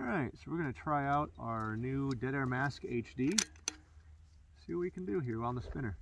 Alright, so we're going to try out our new Dead Air Mask HD. See what we can do here on the spinner.